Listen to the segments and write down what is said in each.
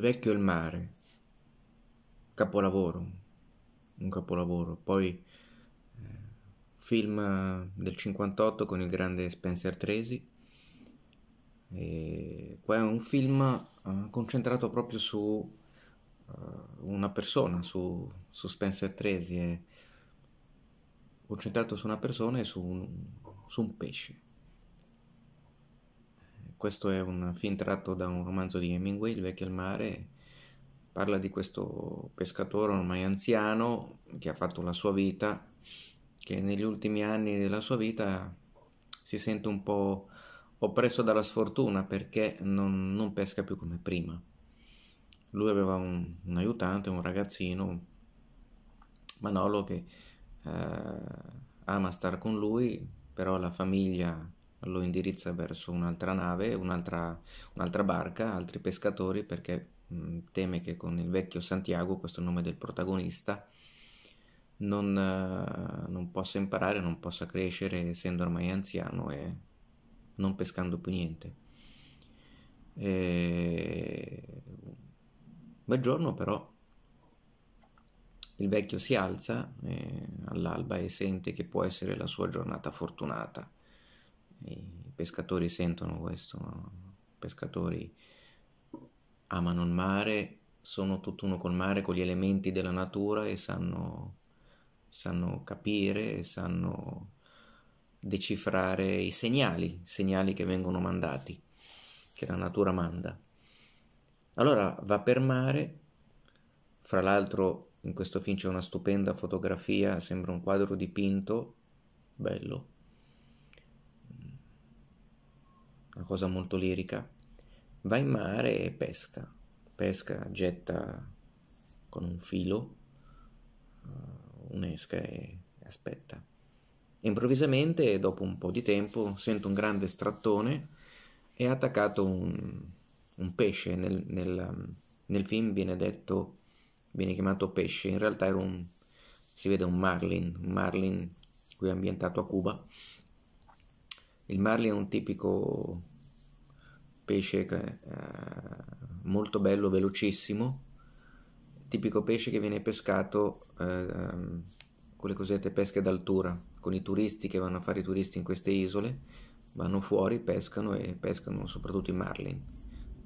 vecchio e il mare. Capolavoro. Un capolavoro. Poi eh, film eh, del 58 con il grande Spencer Tracy. E qua è un film eh, concentrato proprio su eh, una persona, su, su Spencer Tracy. È concentrato su una persona e su un, su un pesce. Questo è un film tratto da un romanzo di Hemingway, Il vecchio al mare, parla di questo pescatore ormai anziano che ha fatto la sua vita, che negli ultimi anni della sua vita si sente un po' oppresso dalla sfortuna perché non, non pesca più come prima. Lui aveva un, un aiutante, un ragazzino, Manolo, che eh, ama star con lui, però la famiglia lo indirizza verso un'altra nave, un'altra, un'altra barca, altri pescatori perché mh, teme che con il vecchio Santiago, questo nome del protagonista, non, uh, non possa imparare, non possa crescere essendo ormai anziano e non pescando più niente. E... Bel giorno però il vecchio si alza eh, all'alba e sente che può essere la sua giornata fortunata i pescatori sentono questo, i pescatori amano il mare, sono tutt'uno col mare, con gli elementi della natura e sanno, sanno capire, sanno decifrare i segnali, segnali che vengono mandati, che la natura manda. Allora va per mare, fra l'altro in questo film c'è una stupenda fotografia, sembra un quadro dipinto, bello, una cosa molto lirica, va in mare e pesca, pesca, getta con un filo uh, un'esca e aspetta. improvvisamente, dopo un po' di tempo, sento un grande strattone e ha attaccato un, un pesce. Nel, nel, nel, film viene detto, viene chiamato pesce, in realtà era un, si vede un marlin, un marlin qui ambientato a Cuba. Il marlin è un tipico pesce eh, molto bello, velocissimo, tipico pesce che viene pescato eh, con le cosiddette pesche d'altura, con i turisti che vanno a fare i turisti in queste isole, vanno fuori, pescano e pescano soprattutto i marlin.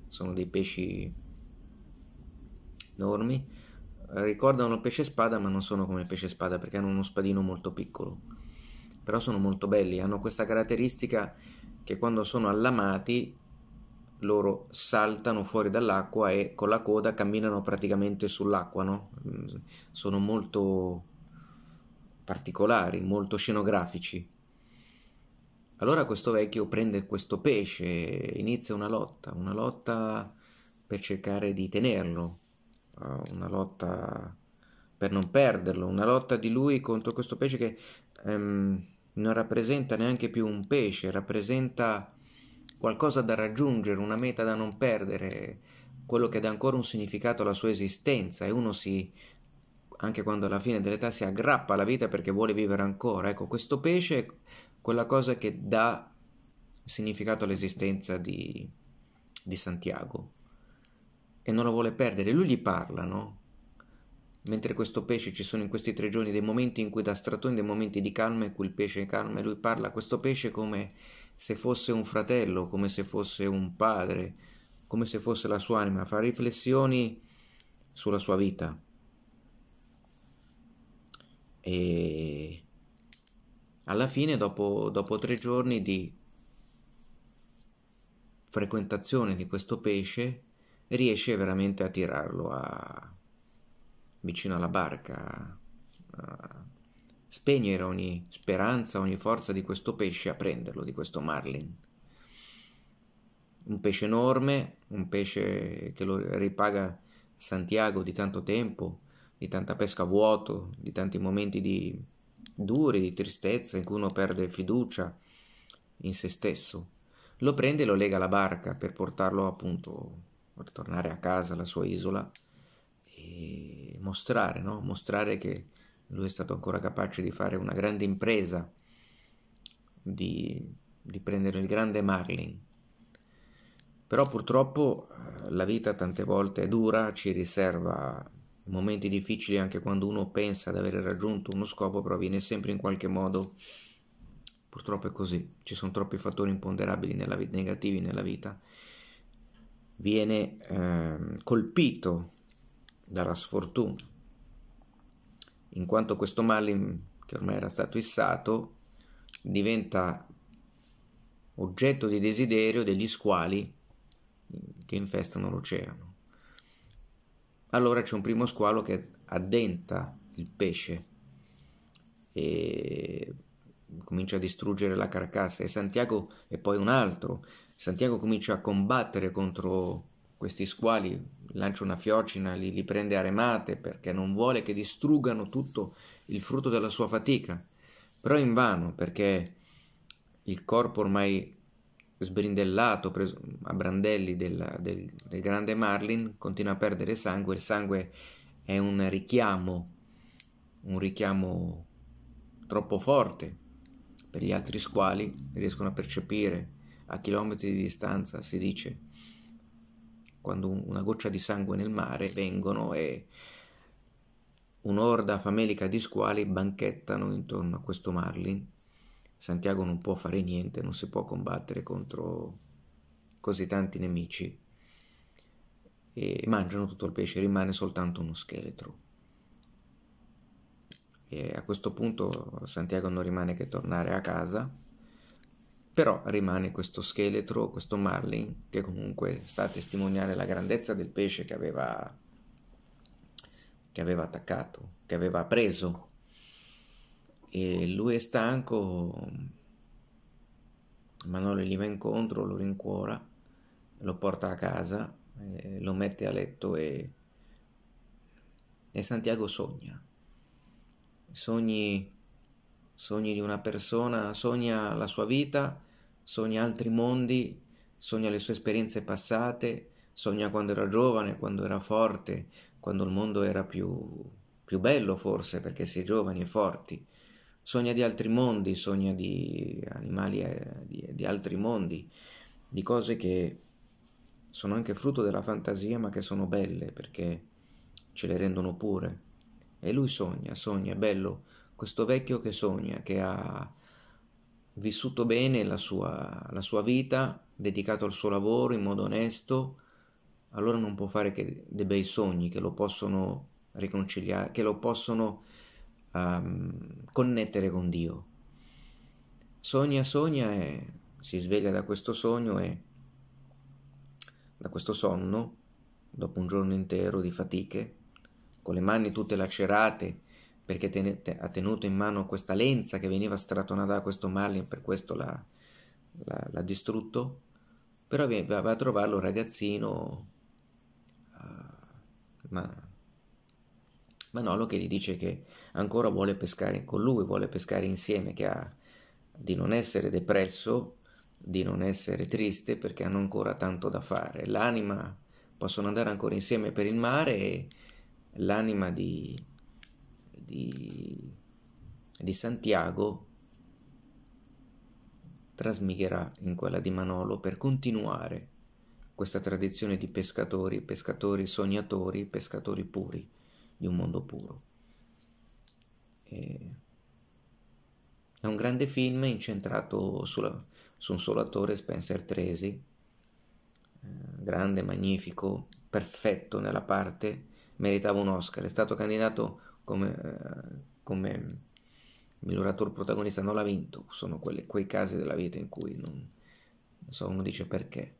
Sono dei pesci enormi, ricordano il pesce spada ma non sono come il pesce spada perché hanno uno spadino molto piccolo, però sono molto belli, hanno questa caratteristica che quando sono allamati loro saltano fuori dall'acqua e con la coda camminano praticamente sull'acqua, no? Mm, sono molto particolari, molto scenografici. Allora questo vecchio prende questo pesce e inizia una lotta, una lotta per cercare di tenerlo, eh, una lotta per non perderlo, una lotta di lui contro questo pesce che ehm, non rappresenta neanche più un pesce, rappresenta qualcosa da raggiungere, una meta da non perdere, quello che dà ancora un significato alla sua esistenza e uno si anche quando alla fine dell'età si aggrappa alla vita perché vuole vivere ancora. Ecco, questo pesce è quella cosa che dà significato all'esistenza di, di Santiago e non lo vuole perdere. Lui gli parla, no? Mentre questo pesce ci sono in questi tre giorni dei momenti in cui da Stratone dei momenti di calma in cui il pesce è calmo e lui parla a questo pesce come se fosse un fratello, come se fosse un padre, come se fosse la sua anima, fa riflessioni sulla sua vita. E alla fine, dopo, dopo tre giorni di frequentazione di questo pesce, riesce veramente a tirarlo a, vicino alla barca. Uh, eh, spegnere ogni speranza, ogni forza di questo pesce a prenderlo, di questo marlin. Un pesce enorme, un pesce che lo ripaga Santiago di tanto tempo, di tanta pesca a vuoto, di tanti momenti di duri, di tristezza in cui uno perde fiducia in se stesso. Lo prende e lo lega alla barca per portarlo appunto a tornare a casa, alla sua isola. E mostrare, no? mostrare che lui è stato ancora capace di fare una grande impresa, di, di prendere il grande Marlin. Però purtroppo eh, la vita tante volte è dura, ci riserva momenti difficili anche quando uno pensa di aver raggiunto uno scopo, però viene sempre in qualche modo, purtroppo è così, ci sono troppi fattori imponderabili nella negativi nella vita, viene eh, colpito dalla sfortuna, in quanto questo male che ormai era stato issato diventa oggetto di desiderio degli squali che infestano l'oceano. Allora c'è un primo squalo che addenta il pesce e comincia a distruggere la carcassa e Santiago e poi un altro. Santiago comincia a combattere contro questi squali lancia una fiocina, li, li prende a remate perché non vuole che distruggano tutto il frutto della sua fatica, però in vano perché il corpo ormai sbrindellato preso, a brandelli della, del, del, grande Marlin continua a perdere sangue, il sangue è un richiamo, un richiamo troppo forte per gli altri squali, riescono a percepire a chilometri di distanza, si dice quando una goccia di sangue nel mare vengono e un'orda famelica di squali banchettano intorno a questo Marlin. Santiago non può fare niente, non si può combattere contro così tanti nemici e mangiano tutto il pesce, rimane soltanto uno scheletro. E a questo punto Santiago non rimane che tornare a casa però rimane questo scheletro, questo marlin, che comunque sta a testimoniare la grandezza del pesce che aveva, che aveva attaccato, che aveva preso. E lui è stanco, Manolo gli va incontro, lo rincuora, lo porta a casa, eh, lo mette a letto e, e Santiago sogna. Sogni, sogni di una persona, sogna la sua vita sogna altri mondi, sogna le sue esperienze passate, sogna quando era giovane, quando era forte, quando il mondo era più, più bello forse perché si è giovani e forti, sogna di altri mondi, sogna di animali eh, di, di altri mondi, di cose che sono anche frutto della fantasia ma che sono belle perché ce le rendono pure. E lui sogna, sogna, è bello questo vecchio che sogna, che ha vissuto bene la sua, la sua vita, dedicato al suo lavoro in modo onesto, allora non può fare che dei bei sogni che lo possono riconciliare, che lo possono um, connettere con Dio. Sogna, sogna e si sveglia da questo sogno e da questo sonno, dopo un giorno intero di fatiche, con le mani tutte lacerate, perché ten- te- ha tenuto in mano questa lenza che veniva stratonata da questo Marlin, per questo l'ha, l'ha, l'ha distrutto. Però va, va a trovarlo un ragazzino, uh, ma, Manolo, che gli dice che ancora vuole pescare con lui, vuole pescare insieme, che ha di non essere depresso, di non essere triste, perché hanno ancora tanto da fare. L'anima possono andare ancora insieme per il mare e l'anima di di, di Santiago trasmigherà in quella di Manolo per continuare questa tradizione di pescatori, pescatori sognatori, pescatori puri, di un mondo puro. E... È un grande film incentrato sulla, su un solo attore, Spencer Tresi, eh, grande, magnifico, perfetto nella parte, meritava un Oscar, è stato candidato come, come miglior protagonista non l'ha vinto, sono quelli, quei casi della vita in cui non, non so, uno dice perché.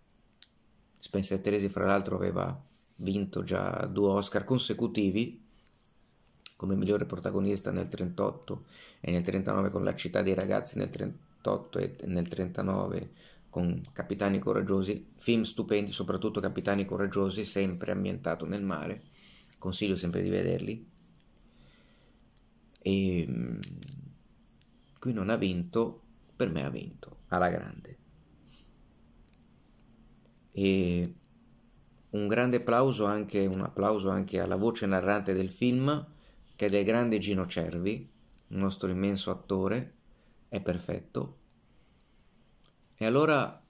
Spencer Teresi fra l'altro aveva vinto già due Oscar consecutivi come migliore protagonista nel 38 e nel 39 con La città dei ragazzi nel 38 e nel 39 con Capitani coraggiosi, film stupendi, soprattutto Capitani coraggiosi, sempre ambientato nel mare. Consiglio sempre di vederli e ehm, qui non ha vinto, per me ha vinto alla grande. E un grande applauso anche, un applauso anche alla voce narrante del film, che è del grande Gino Cervi, il nostro immenso attore, è perfetto. E allora,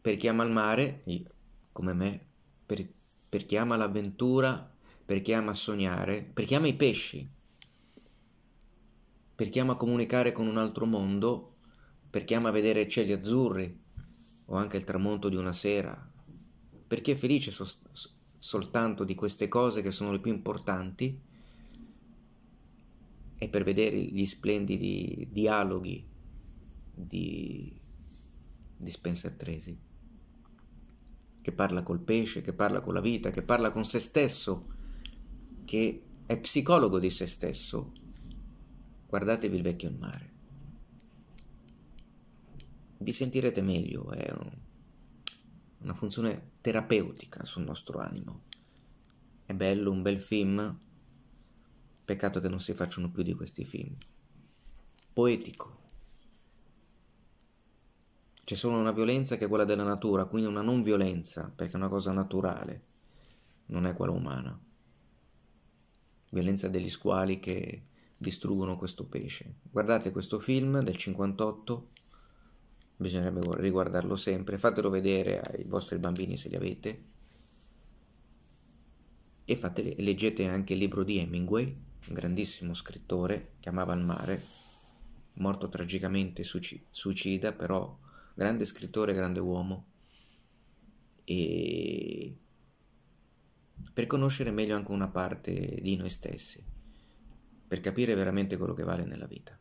per chi ama il mare, come me, per, per chi ama l'avventura, per chi ama sognare, per chi ama i pesci, perché ama comunicare con un altro mondo, perché ama vedere cieli azzurri o anche il tramonto di una sera, perché è felice so soltanto di queste cose che sono le più importanti e per vedere gli splendidi dialoghi di, di Spencer Tracy, che parla col pesce, che parla con la vita, che parla con se stesso, che è psicologo di se stesso guardatevi il vecchio mare. Vi sentirete meglio, è una funzione terapeutica sul nostro animo. È bello, un bel film, peccato che non si facciano più di questi film. Poetico. C'è solo una violenza che è quella della natura, quindi una non violenza, perché è una cosa naturale, non è quella umana. Violenza degli squali che distruggono questo pesce. Guardate questo film del 58, bisognerebbe riguardarlo sempre, fatelo vedere ai vostri bambini se li avete e fatele, leggete anche il libro di Hemingway, un grandissimo scrittore che amava il mare, morto tragicamente suicida, però grande scrittore, grande uomo. E per conoscere meglio anche una parte di noi stessi per capire veramente quello che vale nella vita.